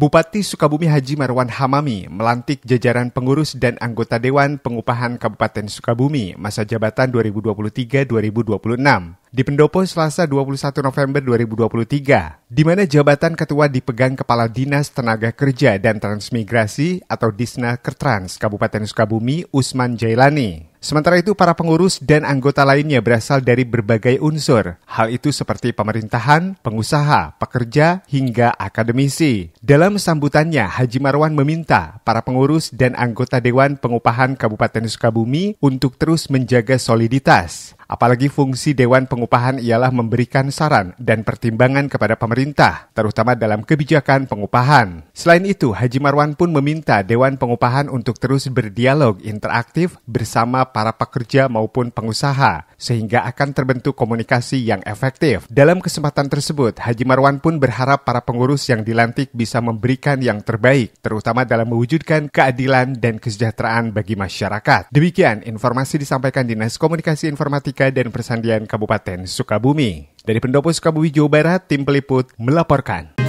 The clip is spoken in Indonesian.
Bupati Sukabumi Haji Marwan Hamami melantik jajaran pengurus dan anggota Dewan Pengupahan Kabupaten Sukabumi masa jabatan 2023-2026 di Pendopo Selasa 21 November 2023, di mana jabatan ketua dipegang Kepala Dinas Tenaga Kerja dan Transmigrasi atau Disna Kertrans Kabupaten Sukabumi Usman Jailani. Sementara itu, para pengurus dan anggota lainnya berasal dari berbagai unsur. Hal itu seperti pemerintahan, pengusaha, pekerja, hingga akademisi. Dalam sambutannya, Haji Marwan meminta para pengurus dan anggota Dewan Pengupahan Kabupaten Sukabumi untuk terus menjaga soliditas. Apalagi fungsi Dewan Pengupahan ialah memberikan saran dan pertimbangan kepada pemerintah, terutama dalam kebijakan pengupahan. Selain itu, Haji Marwan pun meminta Dewan Pengupahan untuk terus berdialog interaktif bersama para pekerja maupun pengusaha, sehingga akan terbentuk komunikasi yang efektif. Dalam kesempatan tersebut, Haji Marwan pun berharap para pengurus yang dilantik bisa memberikan yang terbaik, terutama dalam mewujudkan keadilan dan kesejahteraan bagi masyarakat. Demikian informasi disampaikan Dinas Komunikasi Informatika Pendidikan dan Persandian Kabupaten Sukabumi. Dari Pendopo Sukabumi, Jawa Barat, tim peliput melaporkan.